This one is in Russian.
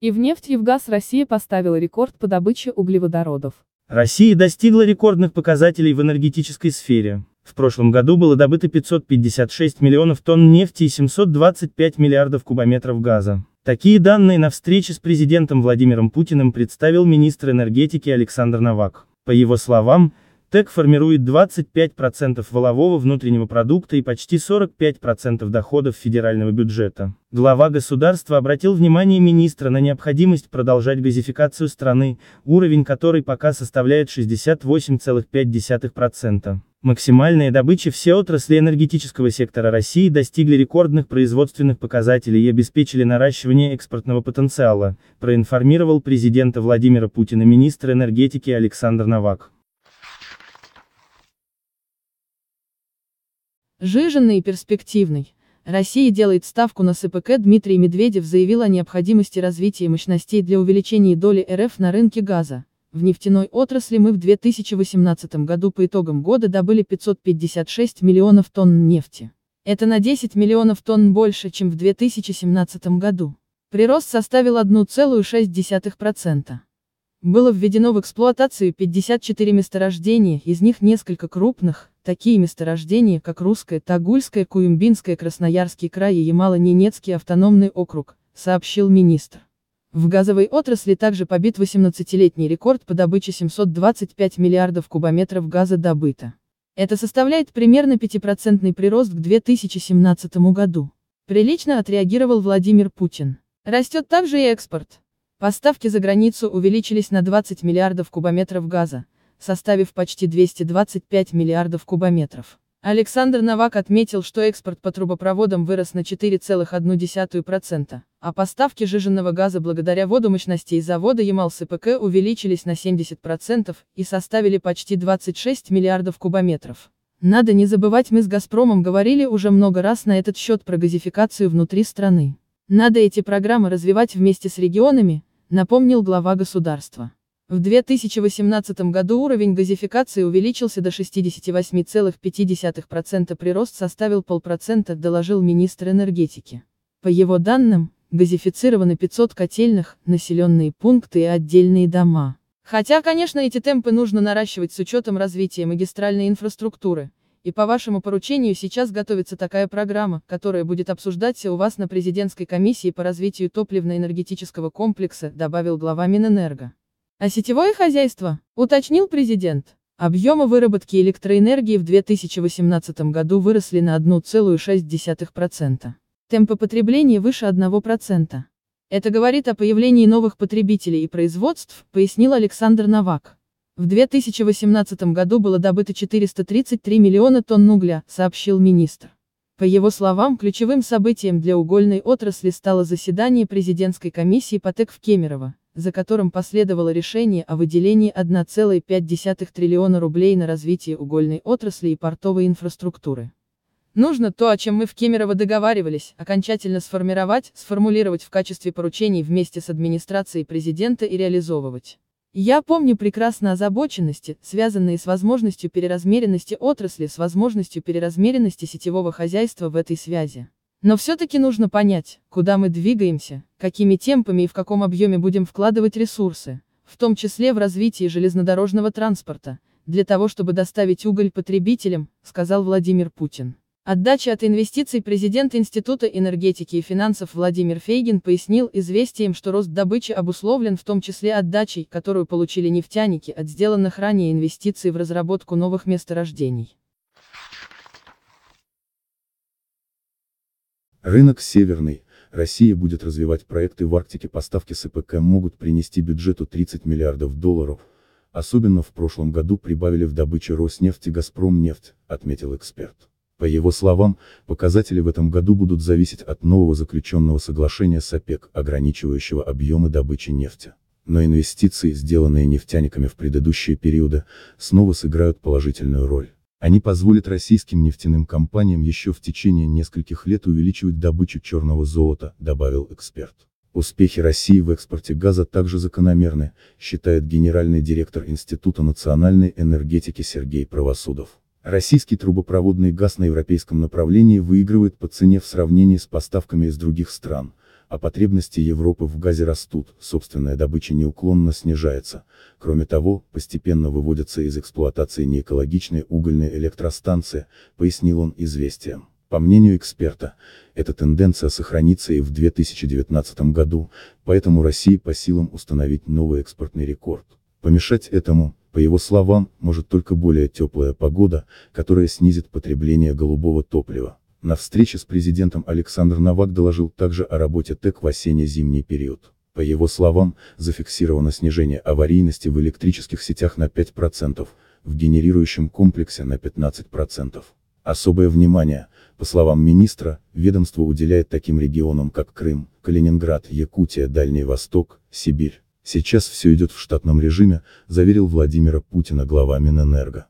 И в нефть и в газ Россия поставила рекорд по добыче углеводородов. Россия достигла рекордных показателей в энергетической сфере. В прошлом году было добыто 556 миллионов тонн нефти и 725 миллиардов кубометров газа. Такие данные на встрече с президентом Владимиром Путиным представил министр энергетики Александр Новак. По его словам, ТЭК формирует 25% волового внутреннего продукта и почти 45% доходов федерального бюджета. Глава государства обратил внимание министра на необходимость продолжать газификацию страны, уровень которой пока составляет 68,5%. Максимальная добыча все отрасли энергетического сектора России достигли рекордных производственных показателей и обеспечили наращивание экспортного потенциала, проинформировал президента Владимира Путина министр энергетики Александр Новак. Жиженный и перспективный. Россия делает ставку на СПК Дмитрий Медведев заявил о необходимости развития мощностей для увеличения доли РФ на рынке газа. В нефтяной отрасли мы в 2018 году по итогам года добыли 556 миллионов тонн нефти. Это на 10 миллионов тонн больше, чем в 2017 году. Прирост составил 1,6%. Было введено в эксплуатацию 54 месторождения, из них несколько крупных, такие месторождения, как Русское, Тагульское, Куюмбинское, Красноярский край и Ямало-Ненецкий автономный округ, сообщил министр. В газовой отрасли также побит 18-летний рекорд по добыче 725 миллиардов кубометров газа добыто. Это составляет примерно 5% прирост к 2017 году. Прилично отреагировал Владимир Путин. Растет также и экспорт. Поставки за границу увеличились на 20 миллиардов кубометров газа, составив почти 225 миллиардов кубометров. Александр Новак отметил, что экспорт по трубопроводам вырос на 4,1%, а поставки жиженного газа благодаря водомощностей завода Ямал-СПК увеличились на 70% и составили почти 26 миллиардов кубометров. Надо не забывать, мы с «Газпромом» говорили уже много раз на этот счет про газификацию внутри страны. Надо эти программы развивать вместе с регионами, напомнил глава государства. В 2018 году уровень газификации увеличился до 68,5%, прирост составил полпроцента, доложил министр энергетики. По его данным, газифицированы 500 котельных, населенные пункты и отдельные дома. Хотя, конечно, эти темпы нужно наращивать с учетом развития магистральной инфраструктуры и по вашему поручению сейчас готовится такая программа, которая будет обсуждаться у вас на президентской комиссии по развитию топливно-энергетического комплекса, добавил глава Минэнерго. А сетевое хозяйство, уточнил президент. Объемы выработки электроэнергии в 2018 году выросли на 1,6%. Темпы потребления выше 1%. Это говорит о появлении новых потребителей и производств, пояснил Александр Новак. В 2018 году было добыто 433 миллиона тонн угля, сообщил министр. По его словам, ключевым событием для угольной отрасли стало заседание президентской комиссии по ТЭК в Кемерово, за которым последовало решение о выделении 1,5 триллиона рублей на развитие угольной отрасли и портовой инфраструктуры. Нужно то, о чем мы в Кемерово договаривались, окончательно сформировать, сформулировать в качестве поручений вместе с администрацией президента и реализовывать. Я помню прекрасно озабоченности, связанные с возможностью переразмеренности отрасли, с возможностью переразмеренности сетевого хозяйства в этой связи. Но все-таки нужно понять, куда мы двигаемся, какими темпами и в каком объеме будем вкладывать ресурсы, в том числе в развитие железнодорожного транспорта, для того чтобы доставить уголь потребителям, сказал Владимир Путин. Отдача от инвестиций президент Института энергетики и финансов Владимир Фейгин пояснил известием, что рост добычи обусловлен в том числе отдачей, которую получили нефтяники от сделанных ранее инвестиций в разработку новых месторождений. Рынок северный. Россия будет развивать проекты в Арктике. Поставки СПК могут принести бюджету 30 миллиардов долларов. Особенно в прошлом году прибавили в добыче Роснефть и Газпромнефть, отметил эксперт. По его словам, показатели в этом году будут зависеть от нового заключенного соглашения с ОПЕК, ограничивающего объемы добычи нефти. Но инвестиции, сделанные нефтяниками в предыдущие периоды, снова сыграют положительную роль. Они позволят российским нефтяным компаниям еще в течение нескольких лет увеличивать добычу черного золота, добавил эксперт. Успехи России в экспорте газа также закономерны, считает генеральный директор Института национальной энергетики Сергей Правосудов. Российский трубопроводный газ на европейском направлении выигрывает по цене в сравнении с поставками из других стран, а потребности Европы в газе растут, собственная добыча неуклонно снижается. Кроме того, постепенно выводятся из эксплуатации неэкологичные угольные электростанции, пояснил он известиям. По мнению эксперта, эта тенденция сохранится и в 2019 году, поэтому России по силам установить новый экспортный рекорд. Помешать этому, по его словам, может только более теплая погода, которая снизит потребление голубого топлива. На встрече с президентом Александр Новак доложил также о работе ТЭК в осенне-зимний период. По его словам, зафиксировано снижение аварийности в электрических сетях на 5%, в генерирующем комплексе на 15%. Особое внимание, по словам министра, ведомство уделяет таким регионам, как Крым, Калининград, Якутия, Дальний Восток, Сибирь. Сейчас все идет в штатном режиме, заверил Владимира Путина глава Минэнерго.